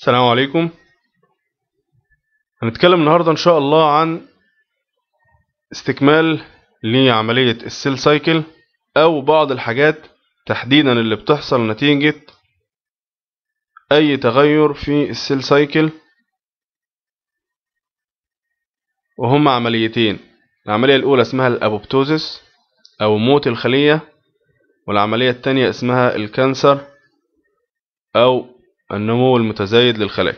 السلام عليكم هنتكلم النهاردة إن شاء الله عن استكمال لعملية السيل سايكل أو بعض الحاجات تحديدا اللي بتحصل نتيجة أي تغير في السيل سايكل وهما عمليتين العملية الأولى اسمها الأبوبتوزيس أو موت الخلية والعملية التانية اسمها الكانسر أو النمو المتزايد للخلايا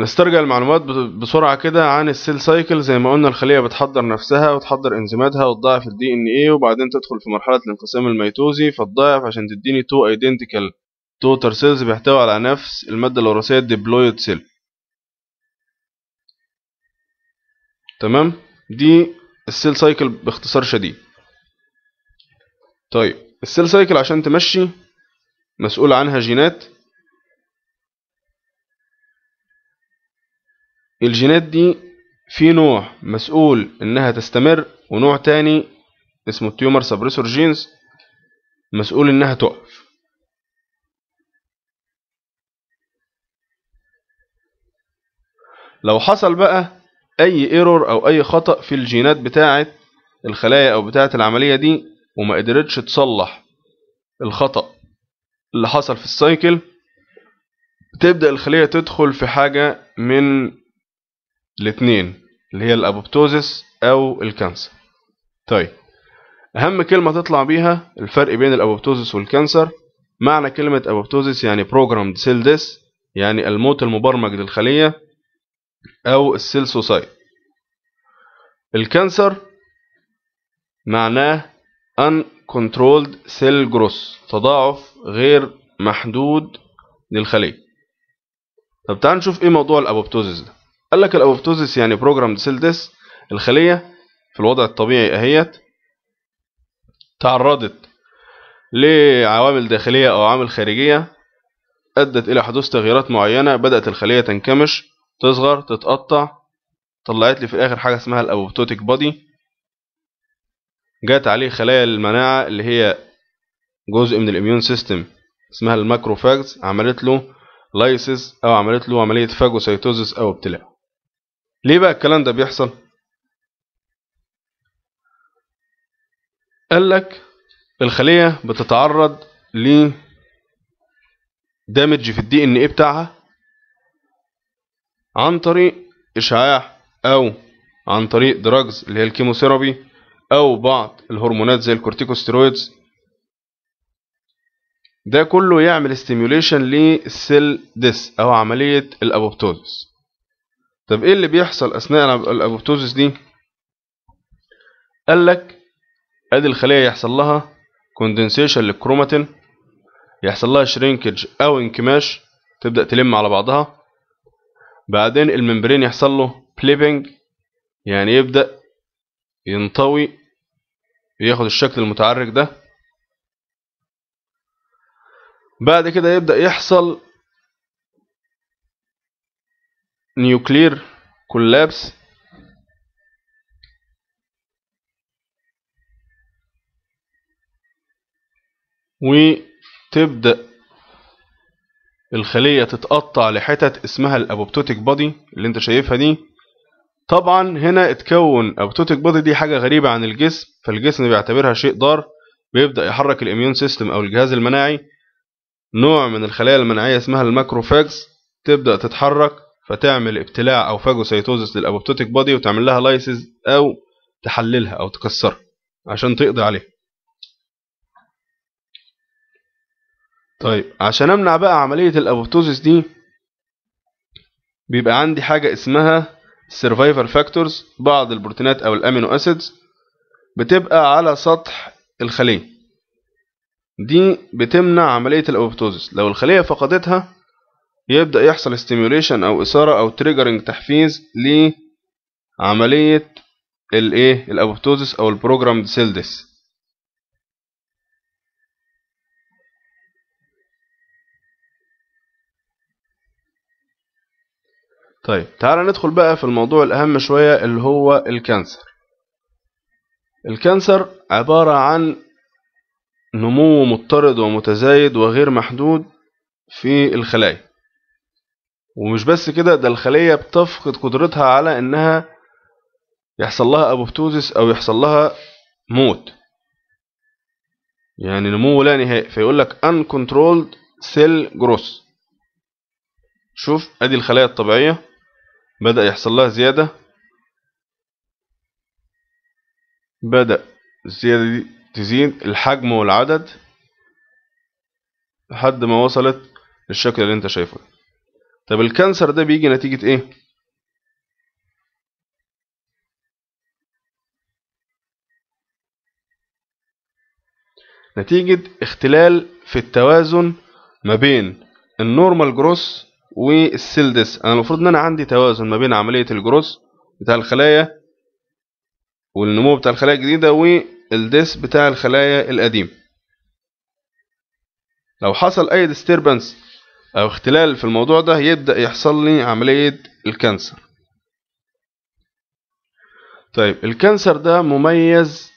نسترجع المعلومات بسرعة كده عن السيل سايكل زي ما قلنا الخلية بتحضر نفسها وتحضر انزيماتها وتضاعف ال DNA وبعدين تدخل في مرحلة الانقسام الميتوزي فتضاعف عشان تديني تو ايدنتيكال توتر سيلز بيحتوي على نفس المادة الوراثية الديبلويد سيل تمام دي السيل سايكل باختصار شديد طيب السيل سايكل عشان تمشي مسؤول عنها جينات الجينات دي في نوع مسؤول انها تستمر ونوع تاني اسمه التيومر سبريسور جينز مسؤول انها تقف لو حصل بقى اي ايرور او اي خطأ في الجينات بتاعه الخلايا او بتاعه العملية دي وما قدرتش تصلح الخطأ اللي حصل في السايكل تبدأ الخلية تدخل في حاجة من الاتنين اللي هي الأبوبتوزيس أو الكانسر طيب أهم كلمة تطلع بيها الفرق بين الأبوبتوزيس والكانسر معنى كلمة أبوبتوزيس يعني programmed cell death يعني الموت المبرمج للخلية أو السيل سوسايت الكانسر معناه uncontrolled cell growth تضاعف غير محدود للخلية طب تعال نشوف ايه موضوع الابوبتوزيس ده قال لك الابوبتوزيس يعني بروجرام سيل ديس الخلية في الوضع الطبيعي اهيت تعرضت لعوامل داخلية او عوامل خارجية ادت الى حدوث تغييرات معينة بدأت الخلية تنكمش تصغر تتقطع طلعت لي في الاخر حاجة اسمها الابوبتوتيك بودي جت عليه خلايا المناعة اللي هي جزء من الاميون سيستم اسمها الماكروفاجز عملت له لايسيس او عملت له عملية فاجوسيتوزيس او ابتلاء ليه بقى الكلام ده بيحصل قال لك الخلية بتتعرض ل دامج في الدي ان ايه بتاعها عن طريق اشعاع او عن طريق دراجز اللي هي الكيموثيرابي أو بعض الهرمونات زي الكورتيكوستيرويدز ده كله يعمل استيميوليشن للسيل ديس أو عملية الأبوبتوزيس طب إيه اللي بيحصل أثناء الأبوبتوزيس دي؟ قال لك ادي الخليه يحصل لها كوندنسيشن للكروماتين يحصل لها شرينكج او انكماش تبدا تلم على بعضها بعدين الممبرين يحصل له بليبنج يعني يبدا ينطوي ياخد الشكل المتعرج ده بعد كده يبدأ يحصل نيوكلير كولابس وتبدأ الخلية تتقطع لحتت اسمها الابوبتوتيك بودي اللي انت شايفها دي طبعا هنا اتكون ابتوتيك بودي دي حاجة غريبة عن الجسم فالجسم بيعتبرها شيء ضار بيبدأ يحرك الاميون سيستم او الجهاز المناعي نوع من الخلايا المناعية اسمها الماكروفاجز تبدأ تتحرك فتعمل ابتلاع او فاجوسيتوزس للابوبتوتيك بودي وتعمل لها لايسز او تحللها او تكسرها عشان تقضي عليها طيب عشان امنع بقى عملية الابوبتوزس دي بيبقى عندي حاجة اسمها السرفايفر فاكتورز بعض البروتينات او الامينو اسيدز بتبقى على سطح الخليه دي بتمنع عمليه الابوبتوزس لو الخليه فقدتها يبدا يحصل ستيميوليشن او اثاره او تريجرنج تحفيز لعمليه الايه الاوبتوزس او البروجرامد سيل ديث طيب تعال ندخل بقى في الموضوع الأهم شوية اللي هو الكانسر الكانسر عبارة عن نمو مضطرد ومتزايد وغير محدود في الخلايا ومش بس كده ده الخلية بتفقد قدرتها على إنها يحصل لها أبوبتوزس أو يحصل لها موت يعني نمو لا نهائي فيقول لك uncontrolled cell growth شوف ادي الخلايا الطبيعية بدأ يحصل لها زيادة بدأ الزيادة دي تزيد الحجم والعدد لحد ما وصلت للشكل اللي انت شايفه طب الكانسر ده بيجي نتيجة ايه نتيجة اختلال في التوازن ما بين النورمال جروس والسيل ديس انا المفروض ان انا عندي توازن ما بين عمليه الجروث بتاع الخلايا والنمو بتاع الخلايا الجديده والديس بتاع الخلايا القديمه لو حصل اي ديستربنس او اختلال في الموضوع ده يبدا يحصل لي عمليه الكانسر طيب الكانسر ده مميز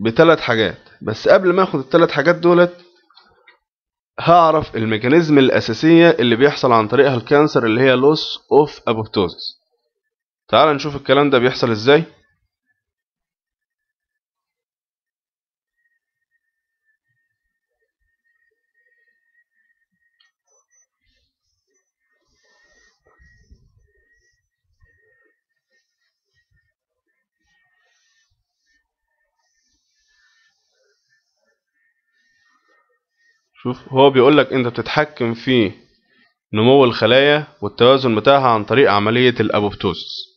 بثلاث حاجات بس قبل ما اخد الثلاث حاجات دولت هعرف الميكانيزم الأساسية اللي بيحصل عن طريقها الكانسر اللي هي loss of apoptosis تعال نشوف الكلام ده بيحصل ازاي شوف هو بيقول لك انت بتتحكم في نمو الخلايا والتوازن بتاعها عن طريق عملية الأبوبتوس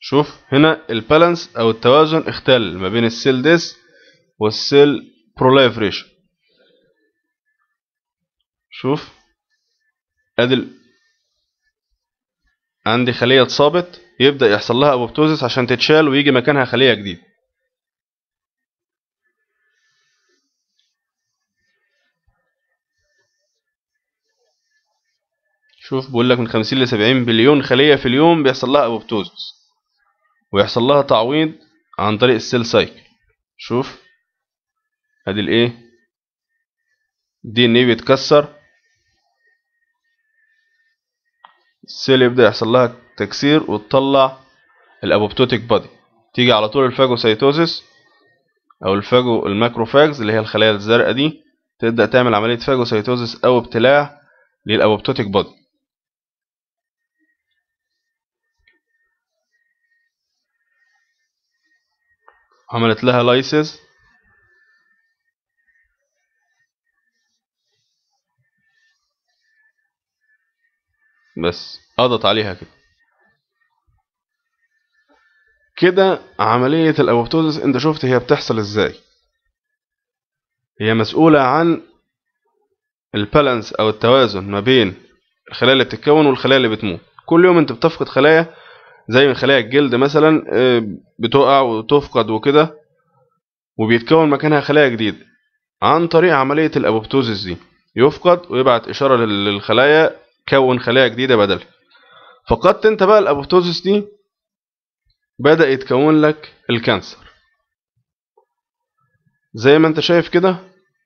شوف هنا البالانس أو التوازن اختل ما بين السيل ديس والسيل بروليفريشن شوف ادي عندي خلية اتصابت يبدأ يحصل لها أبوبتوزيس عشان تتشال ويجي مكانها خلية جديدة شوف بقول لك من 50 ل 70 بليون خلية في اليوم بيحصل لها أبوبتوزيس ويحصل لها تعويض عن طريق السيل سايكل شوف ادي الايه دي ان ايه بيتكسر السيل يبدا يحصل لها تكسير وتطلع الابوبتوتيك بادي تيجي على طول الفاجوسيتوزيس او الفاجو الماكروفاجز اللي هي الخلايا الزرقاء دي تبدا تعمل عمليه فاجوسيتوزيس او ابتلاع للابوبتوتيك بادي عملت لها لايسز بس اضغط عليها كده كده عملية الأبوبتوزس انت شفت هي بتحصل ازاي هي مسؤولة عن البالانس او التوازن ما بين الخلايا اللي بتتكون والخلايا اللي بتموت كل يوم انت بتفقد خلايا زي من خلايا الجلد مثلا آه، بتقع وتفقد وكده وبيتكون مكانها خلايا جديدة عن طريق عملية الأبوبتوزس دي يفقد ويبعت إشارة للخلايا كون خلايا جديدة بدل فقدت انت بقى الابوبتوزس دي بدأ يتكون لك الكانسر زي ما انت شايف كده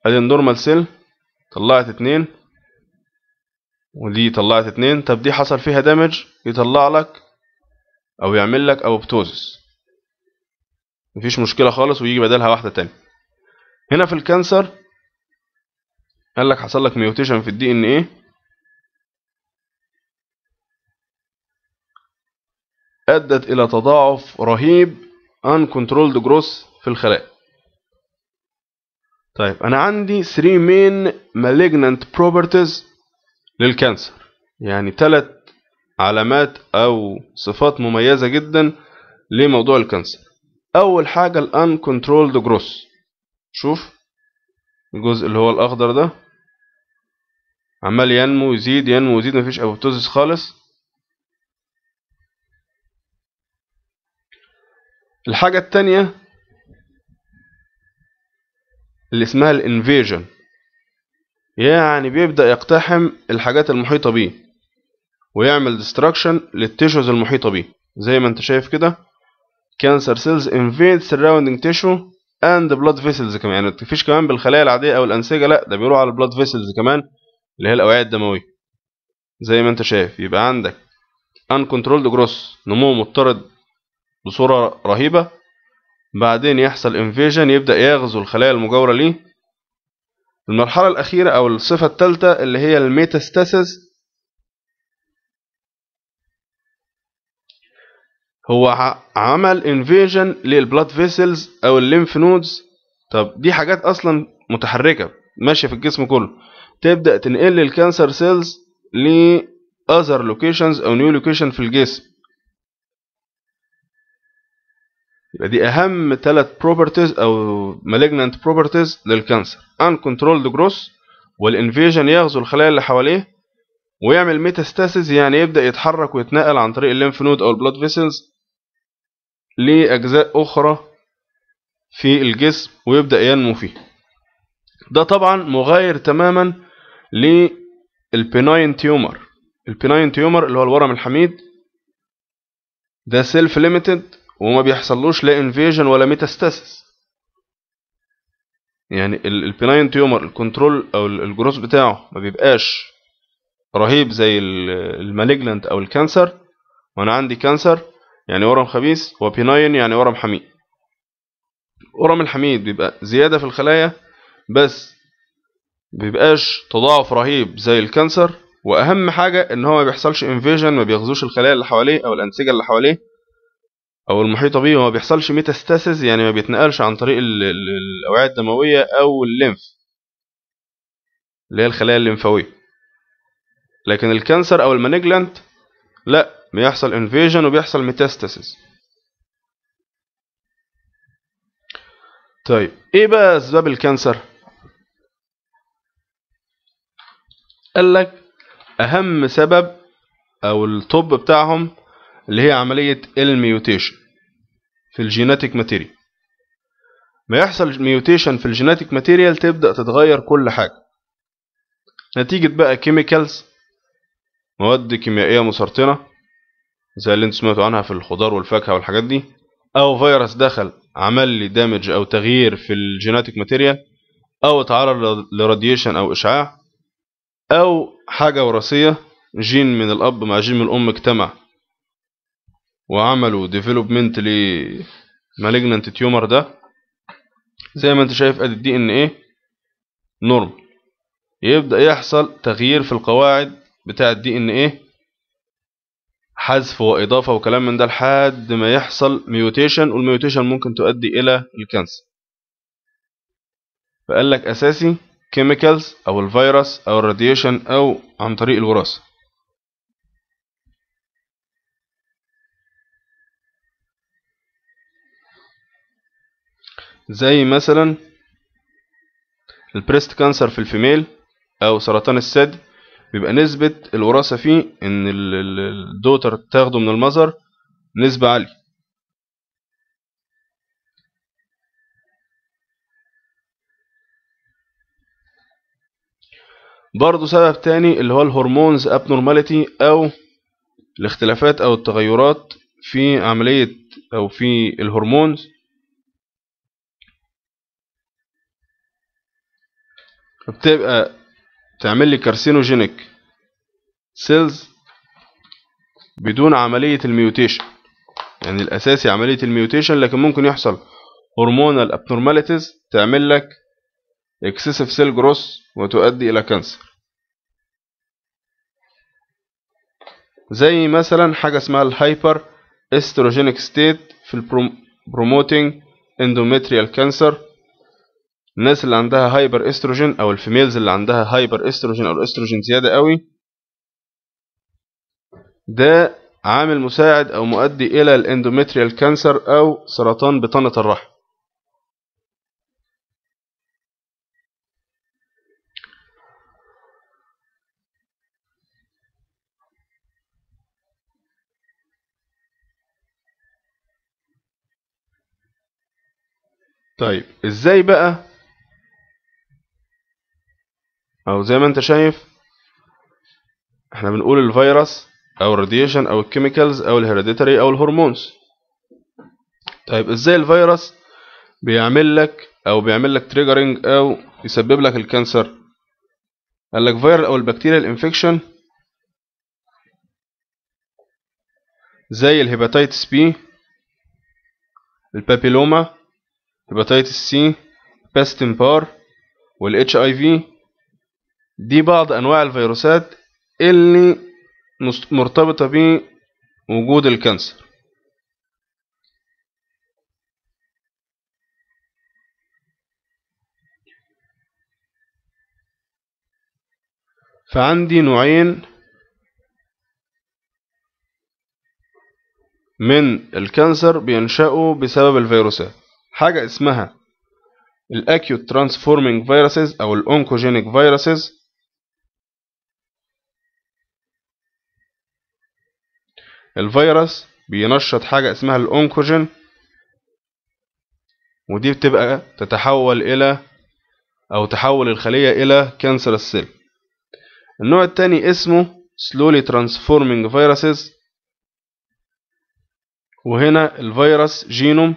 ادي النورمال سيل طلعت اتنين ودي طلعت اتنين طب دي حصل فيها دامج يطلع لك او يعمل لك ابوبتوزس مفيش مشكلة خالص ويجي بدلها واحدة تاني هنا في الكانسر قال لك حصل لك ميوتيشن في الدي ان ايه أدت إلى تضاعف رهيب uncontrolled growth في الخلايا طيب أنا عندي 3 main malignant properties للكانسر يعني ثلاث علامات أو صفات مميزة جدا لموضوع الكانسر أول حاجة ال uncontrolled growth شوف الجزء اللي هو الأخضر ده عمال ينمو يزيد ينمو يزيد مفيش أبوبتوزيس خالص الحاجة التانية اللي اسمها الانفيجن يعني بيبدأ يقتحم الحاجات المحيطة بيه ويعمل ديستراكشن للتيشوز المحيطة بيه زي ما انت شايف كده cancer cells invade surrounding tissue and blood vessels كمان يعني مفيش كمان بالخلايا العادية أو الأنسجة لا ده بيروح على البلاد vessels كمان اللي هي الأوعية الدموية زي ما انت شايف يبقى عندك uncontrolled growth نمو مضطرد بصورة رهيبة بعدين يحصل انفيجن يبدأ يغزو الخلايا المجاورة ليه المرحلة الأخيرة أو الصفة الثالثة اللي هي الميتاستاسيس هو عمل انفيجن للبلاد فيسلز او الليمف نودز طب دي حاجات اصلا متحركه ماشيه في الجسم كله تبدا تنقل الكانسر سيلز لاذر لوكيشنز او نيو لوكيشن في الجسم يبقى دي اهم ثلاث بروبرتيز او malignant بروبرتيز للكانسر ان كنترولد جروس والانفيجن يغزو الخلايا اللي حواليه ويعمل ميتاستاسيز يعني يبدا يتحرك ويتنقل عن طريق الليمف نود او البلاد فيسلز لاجزاء اخرى في الجسم ويبدا ينمو فيه ده طبعا مغاير تماما للبيناين تيومر البيناين تيومر اللي هو الورم الحميد ده سيلف ليميتد وما بيحصلوش لا انفيجن ولا ميتاستاسيس يعني البناين تيومر الكنترول او الجروث بتاعه ما بيبقاش رهيب زي المالجلنت او الكانسر وانا عندي كانسر يعني ورم خبيث وبناين يعني ورم حميد ورم الحميد بيبقى زياده في الخلايا بس بيبقاش تضاعف رهيب زي الكانسر واهم حاجه ان هو ما بيحصلش انفيجن ما بيغزوش الخلايا اللي حواليه او الانسجه اللي حواليه او المحيطه بيه وما بيحصلش ميتاستاسيس يعني ما بيتنقلش عن طريق الاوعيه الدمويه او الليمف اللي هي الخلايا الليمفاويه لكن الكانسر او المانجلانت لا بيحصل انفيجن وبيحصل ميتاستاسيس طيب ايه بقى اسباب الكانسر قال لك اهم سبب او الطب بتاعهم اللي هي عملية الميوتيشن في الجيناتيك ماتيريال ما يحصل ميوتيشن في الجيناتيك ماتيريال تبدأ تتغير كل حاجة نتيجة بقى كيميكالز مواد كيميائية مسرطنة زي اللي انتوا سمعتوا عنها في الخضار والفاكهة والحاجات دي أو فيروس دخل عمل لي دامج أو تغيير في الجيناتيك ماتيريال أو تعرض لراديشن أو إشعاع أو حاجة وراثية جين من الأب مع جين من الأم اجتمع وعملوا ديفلوبمنت لمالجنانت تيومر ده زي ما انت شايف ادي الدي ان ايه نورم يبدأ يحصل تغيير في القواعد بتاع الدي ان ايه حذف واضافه وكلام من ده لحد ما يحصل ميوتيشن والميوتيشن ممكن تؤدي الى الكانسر فقال لك اساسي كيميكالز او الفيروس او الراديشن او عن طريق الوراثه زي مثلا البريست كانسر في الفيميل او سرطان الثدي بيبقى نسبة الوراثة فيه ان الدوتر تاخده من المظهر نسبة عالية برضه سبب تاني اللي هو الهرمونز ابنورماليتي او الاختلافات او التغيرات في عملية او في الهرمونز بتبقى تعمل لي كارسينوجينيك سيلز بدون عملية الميوتيشن يعني الأساسي عملية الميوتيشن لكن ممكن يحصل هرمونال ابنورماليتيز تعمل لك excessive cell growth وتؤدي إلى كانسر زي مثلا حاجة اسمها الهايبر استروجينيك ستيت في البروموتينج اندوميتريال كانسر الناس اللي عندها هايبر استروجين او الفيميلز اللي عندها هايبر استروجين او الاستروجين زياده قوي ده عامل مساعد او مؤدي الى الاندوميتريال كانسر او سرطان بطانه الرحم طيب ازاي بقى او زي ما انت شايف احنا بنقول الفيروس او الراديشن او الكيميكالز او الهيريديتري او الهرمونز طيب ازاي الفيروس بيعمل لك او بيعمل لك تريجرنج او يسبب لك الكانسر قال لك فيرال او البكتيريال انفكشن زي الهيباتيتس بي البابيلوما هيباتيتس سي باستمبار والاتش اي في دي بعض أنواع الفيروسات اللي مرتبطة بوجود الكانسر فعندي نوعين من الكانسر بينشأوا بسبب الفيروسات حاجة اسمها الأكيوت ترانسفورمينج فيروسز أو الأونكوجينيك فيروسز الفيروس بينشط حاجة اسمها الأونكوجين ودي بتبقى تتحول إلى أو تحول الخلية إلى كانسر السيل النوع التاني اسمه slowly transforming viruses وهنا الفيروس جينوم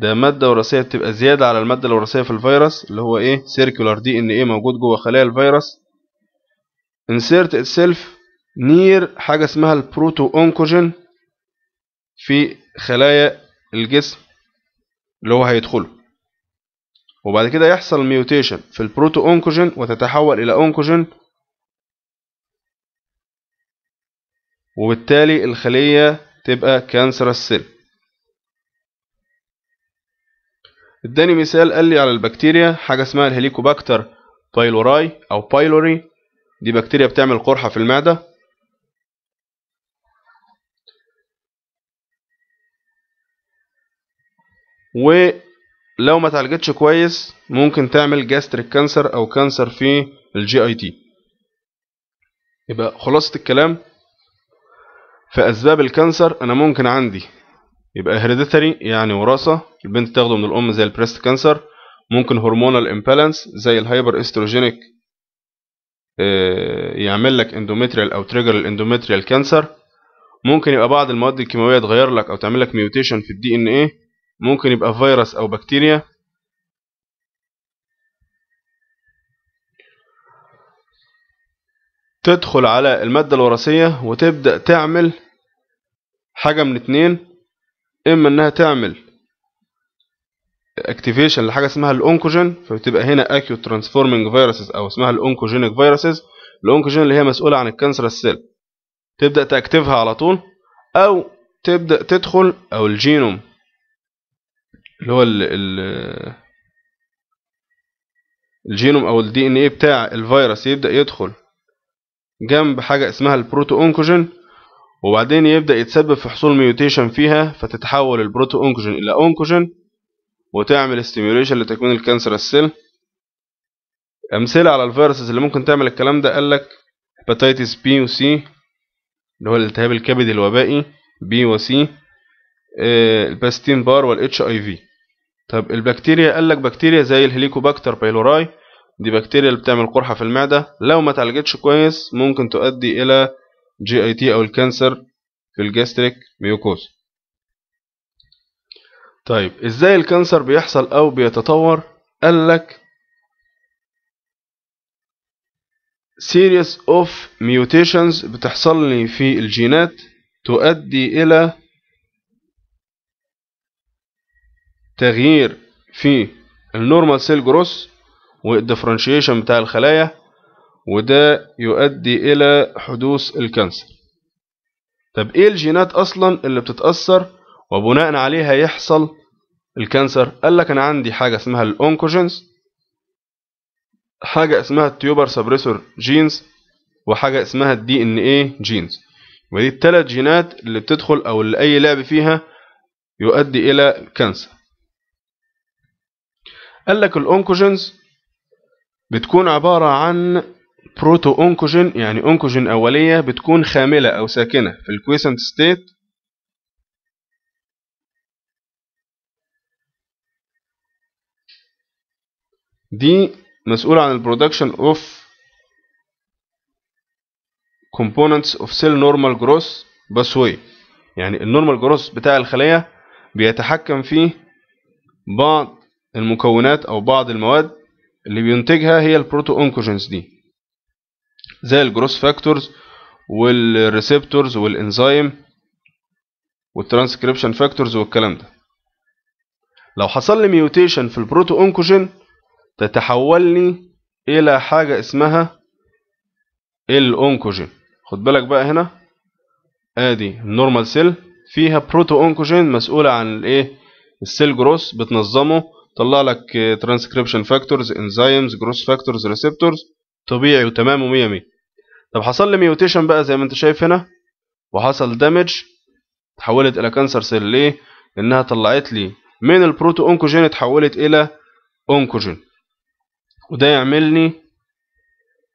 ده مادة وراثية بتبقى زيادة على المادة الوراثية في الفيروس اللي هو ايه circular دي ان ايه موجود جوه خلايا الفيروس insert itself نير حاجة اسمها البروتو أونكوجين في خلايا الجسم اللي هو هيدخله وبعد كده يحصل ميوتيشن في البروتو أونكوجين وتتحول إلى أونكوجين وبالتالي الخلية تبقى كانسر السيل اداني مثال قال لي على البكتيريا حاجة اسمها الهليكوباكتر بايلوراي أو بايلوري دي بكتيريا بتعمل قرحة في المعدة ولو ما تعالجتش كويس ممكن تعمل جاستريك كانسر او كانسر في الجي اي تي يبقى خلاصة الكلام في اسباب الكانسر انا ممكن عندي يبقى هيريديتري يعني وراثة البنت تاخده من الام زي البريست كانسر ممكن هرمونال امبالانس زي الهايبر استروجينيك آه، يعمل لك اندومتريال او تريجر الاندومتريال كانسر ممكن يبقى بعض المواد الكيماويه تغير لك او تعمل لك ميوتيشن في الدي ان ايه ممكن يبقى فيروس أو بكتيريا تدخل على المادة الوراثية وتبدأ تعمل حاجة من اتنين إما إنها تعمل اكتيفيشن لحاجة اسمها الأونكوجين فبتبقى هنا أكيو ترانسفورمينج فيروسز أو اسمها الأونكوجينيك فيروسز الأونكوجين اللي هي مسؤولة عن الكانسر السيل تبدأ تأكتفها على طول أو تبدأ تدخل أو الجينوم اللي هو ال ال الجينوم او الدي ان ايه بتاع الفيروس يبدأ يدخل جنب حاجة اسمها البروتو اونكوجين وبعدين يبدأ يتسبب في حصول ميوتيشن فيها فتتحول البروتو اونكوجين الى اونكوجين وتعمل استيميوليشن لتكوين الكانسر السيل امثلة على الفيروسز اللي ممكن تعمل الكلام ده قالك هباتيتس بي وسي اللي هو الالتهاب الكبدي الوبائي بي وسي آه، الباستين بار والاتش اي في طب البكتيريا قال لك بكتيريا زي الهليكوباكتر بايلوراي دي بكتيريا اللي بتعمل قرحة في المعدة لو ما اتعالجتش كويس ممكن تؤدي إلى جي اي تي أو الكانسر في الجاستريك ميوكوز طيب ازاي الكانسر بيحصل أو بيتطور قال لك سيريس اوف ميوتيشنز بتحصل لي في الجينات تؤدي إلى تغيير في النورمال سيل جروس والديفرنشيشن بتاع الخلايا وده يؤدي إلى حدوث الكانسر طب إيه الجينات أصلا اللي بتتأثر وبناء عليها يحصل الكانسر قال لك أنا عندي حاجة اسمها الأونكوجينز حاجة اسمها التيوبر سبريسور جينز وحاجة اسمها الدي ان اي جينز ودي التلات جينات اللي بتدخل أو اللي أي لعب فيها يؤدي إلى كانسر قال لك الأونكوجينز بتكون عبارة عن بروتو أونكوجين يعني أونكوجين أولية بتكون خاملة أو ساكنة في الكويسنت ستيت دي مسؤولة عن البرودكشن اوف components of cell normal growth pathway يعني النورمال جروث بتاع الخلية بيتحكم فيه بعض المكونات أو بعض المواد اللي بينتجها هي البروتو أونكوجينز دي زي الجروس فاكتورز والريسبتورز والإنزيم والترانسكريبشن فاكتورز والكلام ده لو حصل لي ميوتيشن في البروتو أونكوجين تتحولني إلى حاجة اسمها الأونكوجين خد بالك بقى هنا ادي النورمال سيل فيها بروتو أونكوجين مسؤولة عن الايه السيل جروس بتنظمه طلع لك ترانسكريبشن فاكتورز انزيمز جروس فاكتورز ريسبتورز طبيعي وتمام و100 طب حصل لي ميوتيشن بقى زي ما انت شايف هنا وحصل دامج تحولت الى كانسر سيل ليه لانها طلعت لي من البروتو اونكوجين اتحولت الى اونكوجين وده يعملني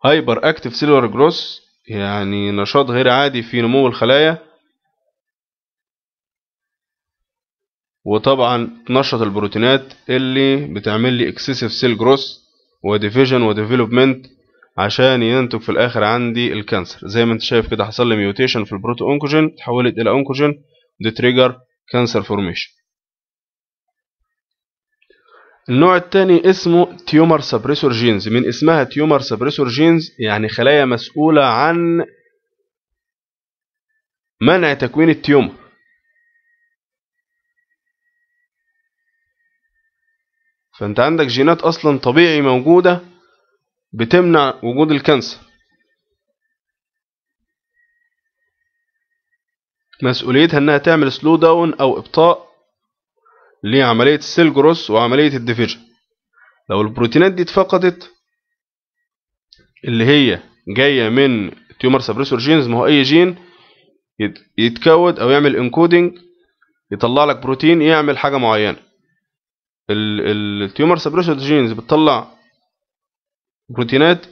هايبر اكتف سيلولار جروث يعني نشاط غير عادي في نمو الخلايا وطبعا تنشط البروتينات اللي بتعمل لي اكسسيف سيل جروث وديفيجن وديفلوبمنت عشان ينتج في الاخر عندي الكانسر زي ما انت شايف كده حصل لي ميوتيشن في البروتو اونكوجين تحولت الى اونكوجين دي تريجر كانسر فورميشن النوع الثاني اسمه تيومر سبريسور جينز من اسمها تيومر سبريسور جينز يعني خلايا مسؤولة عن منع تكوين التيومر فانت عندك جينات اصلا طبيعي موجودة بتمنع وجود الكانسر مسؤوليتها انها تعمل سلو داون او ابطاء لعملية السيل جروس وعملية الديفيجن لو البروتينات دي اتفقدت اللي هي جاية من تيومر سبريسور جينز ما هو اي جين يتكود او يعمل انكودنج يطلع لك بروتين يعمل حاجة معينة التيومر سبريشن جينز بتطلع بروتينات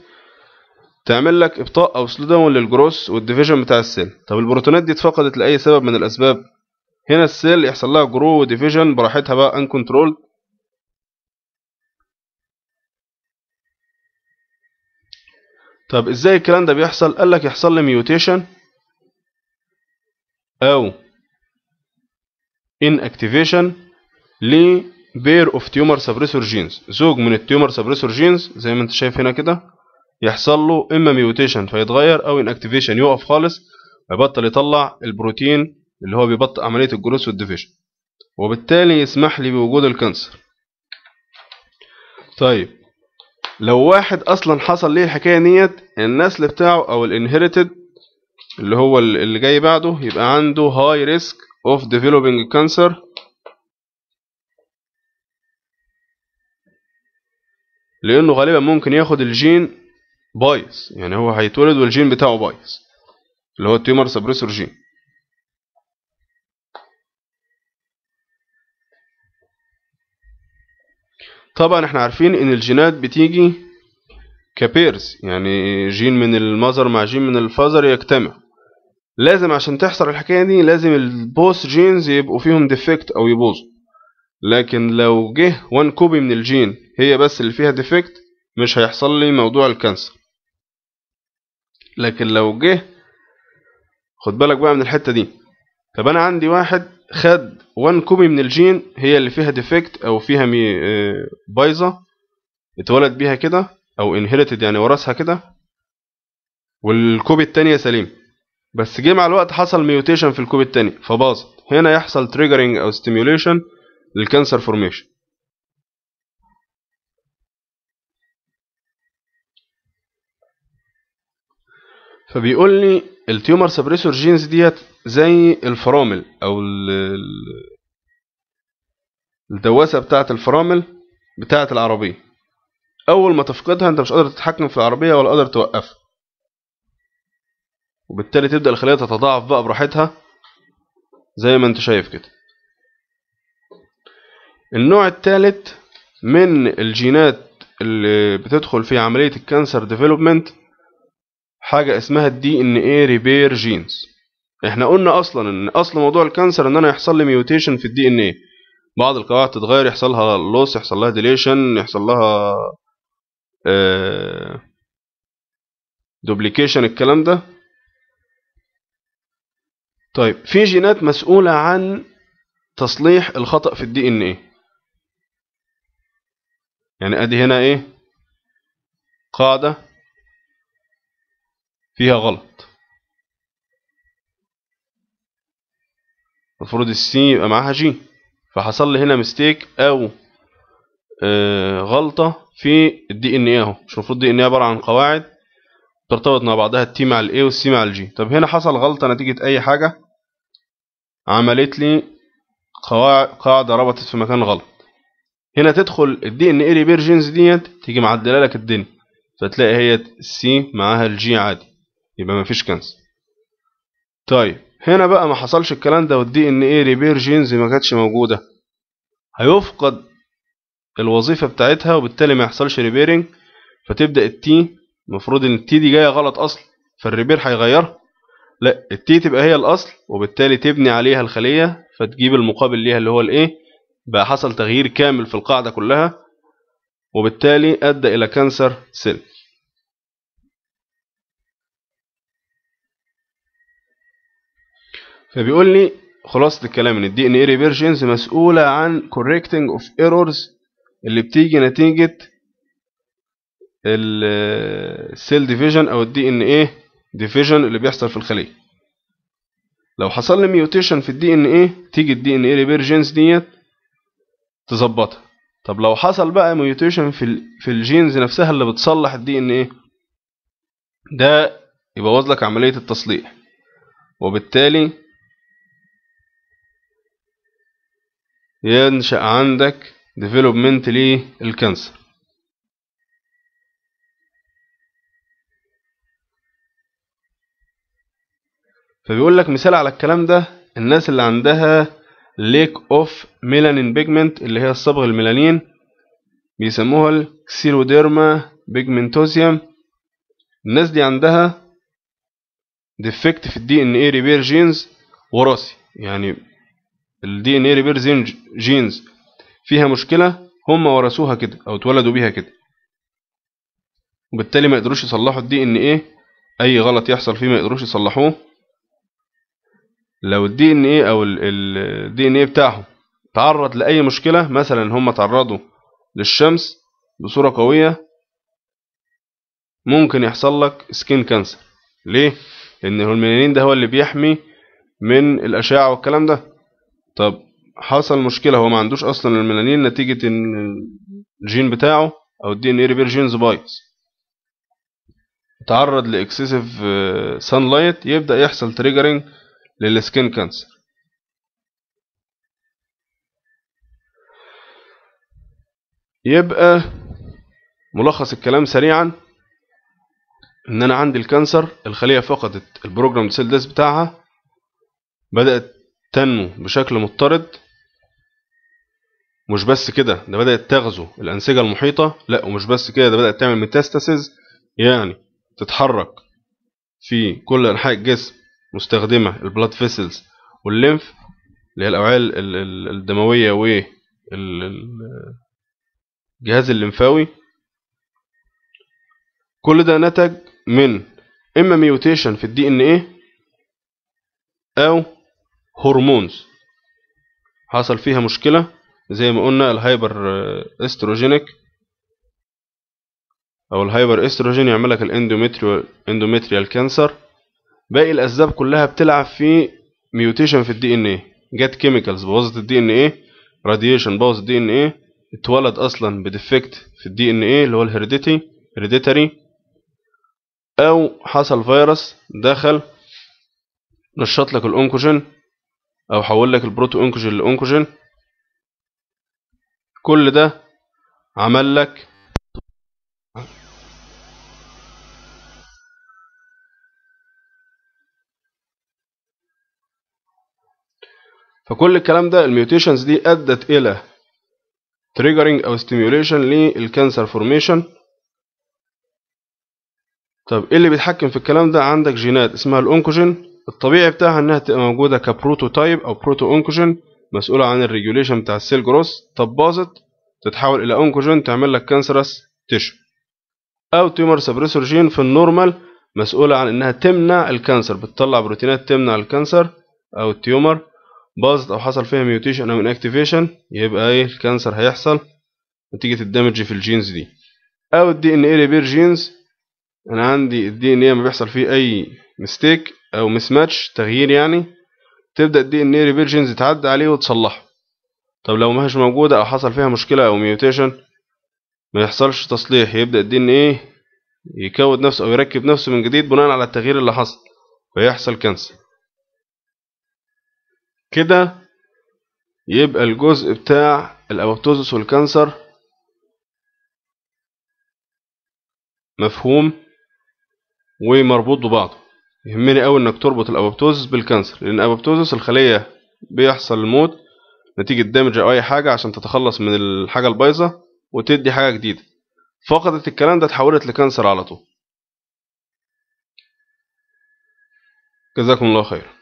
تعمل لك ابطاء او سلو داون للجروس والديفيجن بتاع السيل طب البروتينات دي اتفقدت لاي سبب من الاسباب هنا السيل يحصل لها جرو وديفيجن براحتها بقى ان كنترول طب ازاي الكلام ده بيحصل قال لك يحصل لي ميوتيشن او ان اكتيفيشن ليه بير اوف تيومر سبريسور جينز زوج من التيومر سبريسور جينز زي ما انت شايف هنا كده يحصل له اما ميوتيشن فيتغير او انكتيفيشن يقف خالص ويبطل يطلع البروتين اللي هو بيبطئ عمليه الجروث والديفيشن وبالتالي يسمح لي بوجود الكانسر طيب لو واحد اصلا حصل ليه الحكايه ديت النسل بتاعه او الانهيرتد اللي هو اللي جاي بعده يبقى عنده هاي ريسك اوف ديفلوبينج كانسر لأنه غالبا ممكن ياخد الجين بايظ يعني هو هيتولد والجين بتاعه بايظ اللي هو التيومر سبريسور جين طبعا احنا عارفين ان الجينات بتيجي كبيرز يعني جين من المذر مع جين من الفازر يجتمع لازم عشان تحصل الحكايه دي لازم البوست جينز يبقوا فيهم ديفكت او يبوظوا لكن لو جه وان كوبي من الجين هي بس اللي فيها ديفكت مش هيحصل لي موضوع الكانسر لكن لو جه خد بالك بقى من الحتة دي طب انا عندي واحد خد وان كوبي من الجين هي اللي فيها ديفكت او فيها آه، بايظة اتولد بيها كده او انهيرتد يعني ورثها كده والكوبي التانية سليم بس جه مع الوقت حصل ميوتيشن في الكوبي التاني فباظت هنا يحصل تريجرنج او ستيميوليشن للكانسر فورميشن فبيقول لي التيومر سبريسور جينز ديت زي الفرامل او الدواسه بتاعه الفرامل بتاعه العربيه اول ما تفقدها انت مش قادر تتحكم في العربيه ولا قادر توقفها وبالتالي تبدا الخليه تتضاعف بقى براحتها زي ما انت شايف كده النوع الثالث من الجينات اللي بتدخل في عملية الكانسر ديفلوبمنت حاجة اسمها الدي ان اي ريبير جينز احنا قلنا اصلا ان اصل موضوع الكانسر ان انا يحصل لي ميوتيشن في الدي ان اي بعض القواعد تتغير يحصل لها لوس يحصل لها ديليشن يحصل لها دوبليكيشن آه، الكلام ده طيب في جينات مسؤولة عن تصليح الخطأ في الدي ان ايه يعني ادي هنا ايه قاعدة فيها غلط المفروض السين يبقى معاها جي فحصل لي هنا مستيك او آه غلطة في الدي ان ايه اهو مش المفروض دي ان ايه عبارة عن قواعد ترتبط مع بعضها التي مع الاي والسي مع الجي طب هنا حصل غلطة نتيجة اي حاجة عملت لي قاعدة ربطت في مكان غلط هنا تدخل الدي ان اي ريفيرجنز ديت تيجي معدله لك الدنيا إيه. فتلاقي هي السي معاها الجي عادي يبقى مفيش كانس طيب هنا بقى ما حصلش الكلام ده والدي ان اي ريفيرجنز ما كانتش موجوده هيفقد الوظيفه بتاعتها وبالتالي ما يحصلش ريبيرنج فتبدا التي المفروض ان التي دي جايه غلط اصل فالريبير هيغيرها لا التي تبقى هي الاصل وبالتالي تبني عليها الخليه فتجيب المقابل ليها اللي هو الايه بقى حصل تغيير كامل في القاعدة كلها وبالتالي أدى إلى كانسر سيل فبيقول لي خلاصة الكلام ان الدي ان اي ريفيرجنز مسؤولة عن correcting of errors اللي بتيجي نتيجة السيل ديفيجن او الدي ان division ديفيجن اللي بيحصل في الخلية لو حصل لي ميوتيشن في الدي ان تيجي الدي ان اي ريفيرجنز ديت تظبطها طب لو حصل بقى ميوتيشن في في الجينز نفسها اللي بتصلح الدي ان ايه ده يبوظ لك عمليه التصليح وبالتالي ينشأ عندك ديفلوبمنت للكانسر فبيقول لك مثال على الكلام ده الناس اللي عندها ليك اوف ميلانين بيجمنت اللي هي الصبغ الميلانين بيسموها السيروديرما بيجمنتوزيوم الناس دي عندها ديفكت في الدي ان اي ريبير جينز وراثي يعني الدي ان اي ريبير جينز فيها مشكله هم ورثوها كده او اتولدوا بيها كده وبالتالي ما يقدروش يصلحوا الدي ان اي اي غلط يحصل فيه ما يقدروش يصلحوه لو الدي ان ايه او الدي ان ايه بتاعهم تعرض لاي مشكله مثلا هم تعرضوا للشمس بصوره قويه ممكن يحصل لك سكين كانسر ليه لان الهرمونين ده هو اللي بيحمي من الاشعه والكلام ده طب حصل مشكله هو ما عندوش اصلا الميلانين نتيجه ان الجين بتاعه او الدي ان اي ريبير جينز بايظ تعرض لاكسسيف سان لايت يبدا يحصل تريجرنج للسكين كانسر يبقى ملخص الكلام سريعا ان انا عندي الكانسر الخليه فقدت البروجرام سيل ديس بتاعها بدات تنمو بشكل مضطرد مش بس كده ده بدات تغزو الانسجه المحيطه لا ومش بس كده ده بدات تعمل ميتاستاسيز يعني تتحرك في كل انحاء الجسم مستخدمة البلاد فيسلز والليمف اللي هي الأوعية الدموية والجهاز الليمفاوي كل ده نتج من إما ميوتيشن في الدي إن إيه أو هرمونز حصل فيها مشكلة زي ما قلنا الهايبر استروجينيك أو الهايبر استروجين يعملك الإندوميتريال كانسر باقي الاسباب كلها بتلعب في ميوتيشن في الدي ان ايه جت كيميكالز بوظت الدي ان ايه راديشن بوظ الدي ان ايه اتولد اصلا بديفكت في الدي ان ايه اللي هو الهيريديتي هيريديتري او حصل فيروس دخل نشط لك الانكوجين او حول لك البروتو انكوجين لانكوجين كل ده عمل لك فكل الكلام ده الميوتيشنز دي ادت الى تريجرنج او ستيميوليشن للكانسر فورميشن طب ايه اللي بيتحكم في الكلام ده عندك جينات اسمها الاونكوجين الطبيعي بتاعها انها تبقى موجوده كبروتوتايب او بروتو اونكوجين مسؤوله عن الريجوليشن بتاع السيل جروث طب باظت تتحول الى اونكوجين تعمل لك كانسرس تيشو او تيومر سبريسور جين في النورمال مسؤوله عن انها تمنع الكانسر بتطلع بروتينات تمنع الكانسر او التيومر باظت او حصل فيها ميوتيشن او انكتيفيشن يبقى ايه الكانسر هيحصل نتيجه الدمج في الجينز دي او الدي ان اي ريبير جينز انا عندي الدي ان اي ما بيحصل فيه اي مستيك او مس ماتش تغيير يعني تبدا الدي ان اي ريبير جينز تعدي عليه وتصلحه طب لو ماهيش موجوده او حصل فيها مشكله او ميوتيشن ما يحصلش تصليح يبدا الدي ان اي يكود نفسه او يركب نفسه من جديد بناء على التغيير اللي حصل فيحصل كانسر كده يبقى الجزء بتاع الأبوبتوزس والكانسر مفهوم ومربوط ببعضه يهمني أوي إنك تربط الأبوبتوزس بالكانسر لأن الأبوبتوزس الخلية بيحصل الموت نتيجة دامج أو أي حاجة عشان تتخلص من الحاجة البايظة وتدي حاجة جديدة فقدت الكلام ده اتحولت لكانسر على طول جزاكم الله خير